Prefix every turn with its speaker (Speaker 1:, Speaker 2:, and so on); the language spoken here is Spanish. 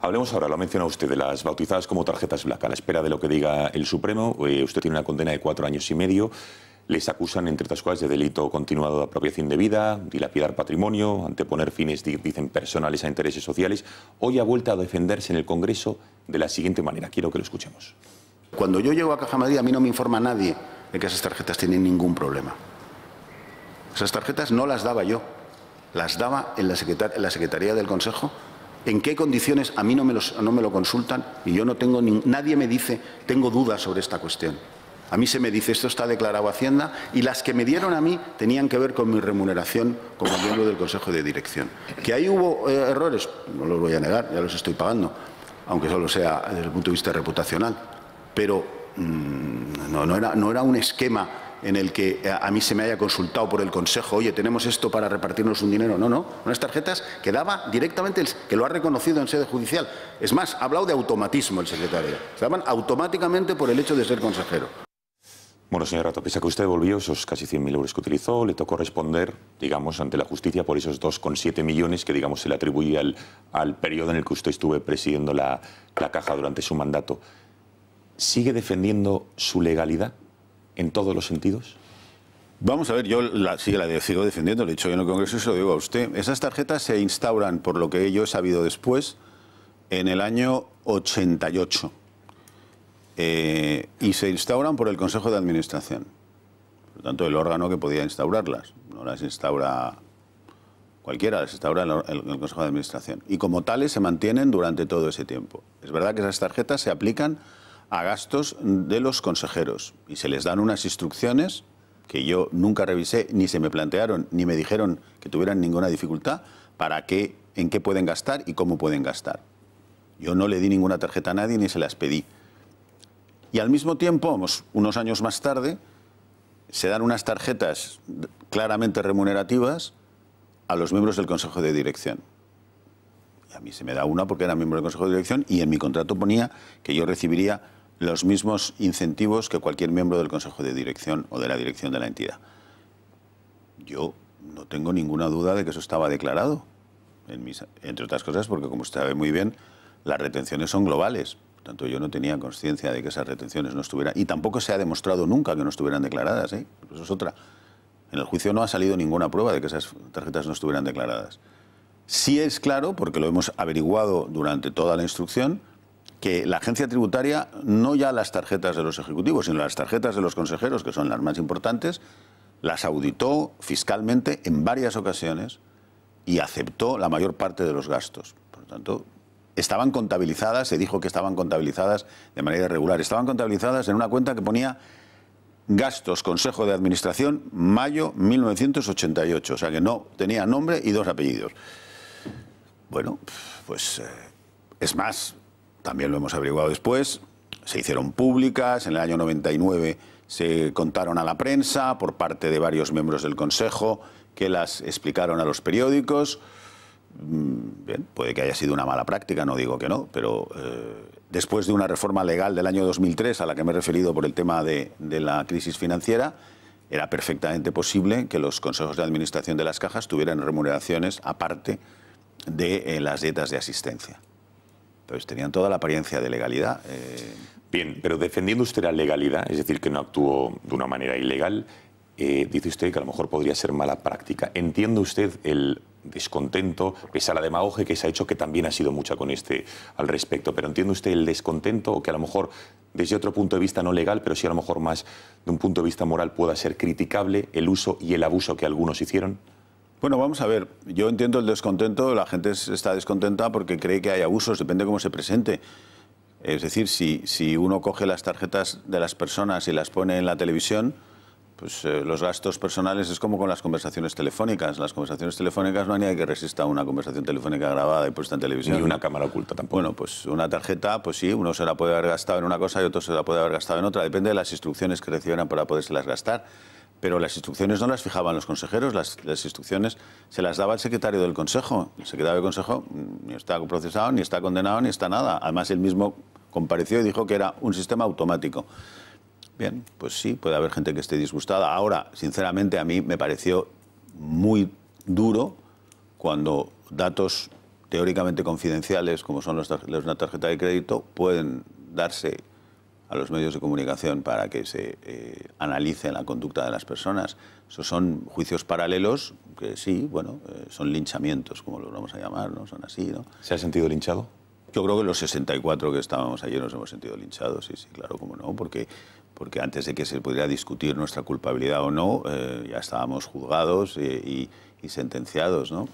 Speaker 1: Hablemos ahora, lo ha mencionado usted, de las bautizadas como tarjetas blancas. A la espera de lo que diga el Supremo, eh, usted tiene una condena de cuatro años y medio. Les acusan, entre otras cosas, de delito continuado de apropiación de vida, dilapidar patrimonio, anteponer fines, dicen, personales a intereses sociales. Hoy ha vuelto a defenderse en el Congreso de la siguiente manera. Quiero que lo escuchemos. Cuando yo llego a Caja
Speaker 2: Madrid, a mí no me informa nadie de que esas tarjetas tienen ningún problema. Esas tarjetas no las daba yo, las daba en la, Secretaría del Consejo en qué condiciones a mí no me, no me lo consultan y yo no tengo nadie me dice tengo dudas sobre esta cuestión. A mí se me dice esto está declarado Hacienda y las que me dieron a mí tenían que ver con mi remuneración como miembro del Consejo de Dirección. Que ahí hubo eh, errores, no los voy a negar, ya los estoy pagando, aunque solo sea desde el punto de vista reputacional, pero mm, no, no, era, no era un esquema en el que eh, a mí se me haya consultado por el Consejo, oye, tenemos esto para repartirnos un dinero. No, no, unas tarjetas que daba directamente, el, que lo ha reconocido en sede judicial. Es más, ha hablado de automatismo el secretario. Se daban automáticamente por el hecho de ser consejero.
Speaker 1: Bueno, señor señora a que usted devolvió esos casi 100.000 euros que utilizó, le tocó responder, digamos, ante la justicia por esos 2,7 millones que, digamos, se le atribuía al, periodo en el que usted estuvo presidiendo la, la caja durante su mandato. ¿Sigue defendiendo su legalidad? en todos los sentidos?
Speaker 2: Vamos a ver, yo la, la sigo defendiendo, lo he dicho yo en el Congreso y se lo digo a usted. Esas tarjetas se instauran, por lo que yo he sabido después, en el año 88. Eh, y se instauran por el Consejo de Administración. Por lo tanto, el órgano que podía instaurarlas. No las instaura cualquiera, las instaura el Consejo de Administración. Y como tales se mantienen durante todo ese tiempo. Es verdad que esas tarjetas se aplican a gastos de los consejeros y se les dan unas instrucciones que yo nunca revisé, ni se me plantearon, ni me dijeron que tuvieran ninguna dificultad para qué, en qué pueden gastar y cómo pueden gastar. Yo no le di ninguna tarjeta a nadie ni se las pedí. Y al mismo tiempo, unos años más tarde, se dan unas tarjetas claramente remunerativas a los miembros del Consejo de Dirección. Y a mí se me da una porque era miembro del Consejo de Dirección y en mi contrato ponía que yo recibiría los mismos incentivos que cualquier miembro del Consejo de Dirección o de la dirección de la entidad. Yo no tengo ninguna duda de que eso estaba declarado, entre otras cosas porque, como usted sabe muy bien, las retenciones son globales. Por tanto, yo no tenía conciencia de que esas retenciones no estuvieran, y tampoco se ha demostrado nunca que no estuvieran declaradas, ¿eh? eso es otra. En el juicio no ha salido ninguna prueba de que esas tarjetas no estuvieran declaradas. Sí es claro, porque lo hemos averiguado durante toda la instrucción, que la agencia tributaria, no ya las tarjetas de los ejecutivos, sino las tarjetas de los consejeros, que son las más importantes, las auditó fiscalmente en varias ocasiones y aceptó la mayor parte de los gastos. Por lo tanto, estaban contabilizadas, se dijo que estaban contabilizadas de manera irregular, estaban contabilizadas en una cuenta que ponía gastos, Consejo de Administración, mayo 1988, o sea que no tenía nombre y dos apellidos. Bueno, pues eh, es más, también lo hemos averiguado después, se hicieron públicas, en el año 99 se contaron a la prensa por parte de varios miembros del Consejo que las explicaron a los periódicos. Mm, puede que haya sido una mala práctica, no digo que no, pero eh, después de una reforma legal del año 2003 a la que me he referido por el tema de, la crisis financiera, era perfectamente posible que los consejos de administración de las cajas tuvieran remuneraciones aparte de eh, las dietas de asistencia. Entonces tenían toda la apariencia de legalidad. Eh. Bien, pero defendiendo usted la legalidad,
Speaker 1: es decir, que no actuó de una manera ilegal, eh, dice usted que a lo mejor podría ser mala práctica. ¿Entiende usted el descontento, pese a la demagogia que se ha hecho, que también ha sido mucha con este al respecto, pero entiende usted el descontento o que a lo mejor desde otro punto de vista no legal, pero sí a lo mejor más de un punto de vista moral pueda ser criticable el uso y el abuso que algunos hicieron?
Speaker 2: Bueno, vamos a ver, yo entiendo el descontento, la gente está descontenta porque cree que hay abusos, depende de cómo se presente. Es decir, si, uno coge las tarjetas de las personas y las pone en la televisión, pues eh, los gastos personales es como con las conversaciones telefónicas. Las conversaciones telefónicas no hay nadie que resista una conversación telefónica grabada y puesta en televisión. Y una cámara oculta tampoco. Bueno, pues una tarjeta, pues sí, uno se la puede haber gastado en una cosa y otro se la puede haber gastado en otra. Depende de las instrucciones que reciban para las gastar pero las instrucciones no las fijaban los consejeros, las, instrucciones se las daba el secretario del Consejo. El secretario del Consejo ni está procesado, ni está condenado, ni está nada. Además, él mismo compareció y dijo que era un sistema automático. Bien, pues sí, puede haber gente que esté disgustada. Ahora, sinceramente, a mí me pareció muy duro cuando datos teóricamente confidenciales, como son los tarjeta de crédito, pueden darse a los medios de comunicación para que se eh, analice la conducta de las personas. Esos son juicios paralelos que sí, bueno, eh, son linchamientos, como lo vamos a llamar, ¿no? Son así, ¿no? ¿Se ha sentido linchado? Yo creo que los 64 que estábamos ayer nos hemos sentido linchados, sí, sí, claro, cómo no, porque, porque antes de que se pudiera discutir nuestra culpabilidad o no, eh, ya estábamos juzgados y sentenciados, ¿no?